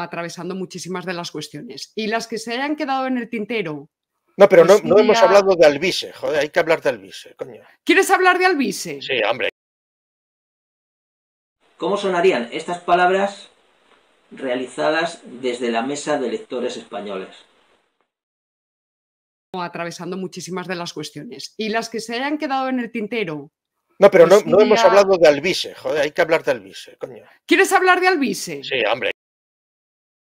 atravesando muchísimas de las cuestiones. Y las que se hayan quedado en el tintero. No, pero pues no, no hemos hablado de Albise, joder, hay que hablar de Albise, coño. ¿Quieres hablar de Albise? Sí, hombre. ¿Cómo sonarían estas palabras realizadas desde la mesa de lectores españoles? Atravesando muchísimas de las cuestiones. Y las que se hayan quedado en el tintero. No, pero pues no, no hemos hablado de Albise, joder, hay que hablar de Albise, coño. ¿Quieres hablar de Albise? Sí, hombre.